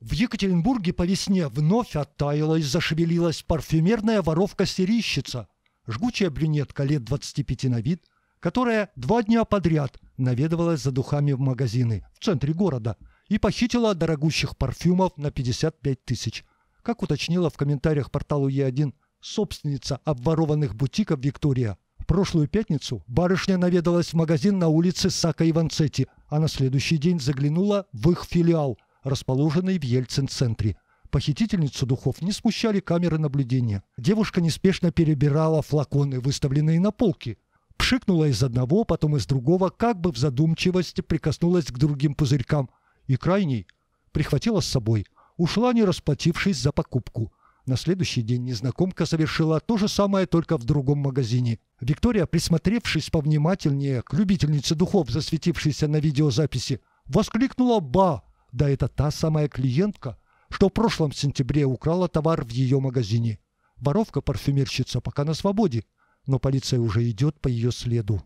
В Екатеринбурге по весне вновь и зашевелилась парфюмерная воровка серийщица жгучая брюнетка лет 25 на вид, которая два дня подряд наведывалась за духами в магазины в центре города и похитила дорогущих парфюмов на 55 тысяч. Как уточнила в комментариях порталу Е1 собственница обворованных бутиков Виктория, в прошлую пятницу барышня наведалась в магазин на улице Сака Иванцетти, а на следующий день заглянула в их филиал – расположенной в Ельцин-центре. Похитительницу духов не смущали камеры наблюдения. Девушка неспешно перебирала флаконы, выставленные на полке. Пшикнула из одного, потом из другого, как бы в задумчивости прикоснулась к другим пузырькам. И крайний прихватила с собой. Ушла, не расплатившись за покупку. На следующий день незнакомка совершила то же самое, только в другом магазине. Виктория, присмотревшись повнимательнее к любительнице духов, засветившейся на видеозаписи, воскликнула «Ба!» Да это та самая клиентка, что в прошлом сентябре украла товар в ее магазине. Воровка-парфюмерщица пока на свободе, но полиция уже идет по ее следу.